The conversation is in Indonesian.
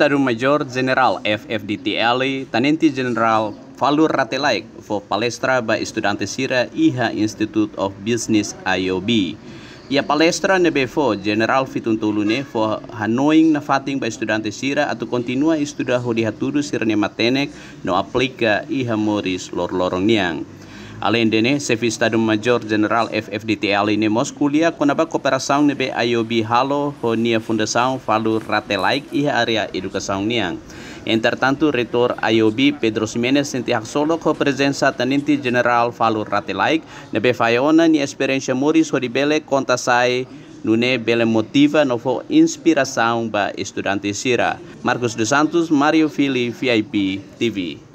Tadu Major General FFDTL, Tenente General Valur Ratelaik, for palestra ba Estudante Sira IHA Institute of Business IOB. Ia palestra nebe vo General Fituntulune Vo Hanoing nafating ba Estudante Sira atu kontinua estuda ho dihaturu matenek no aplica IHA Moris lor lorong niang. Além dene, Estado Major General FFDT aline Mosculia conaba cooperação nebe ayobi halo honia fundação falu ratelaik iha área educação niang. Entretanto, retor IOB Pedro Ximenez hak solo ko presença tenente general falu ratelaik nebe faiona ni experiência moris horibele conta sai Nune bela motiva novo inspiração ba estudante Sira. Marcos dos Santos, Mario Fili, VIP TV.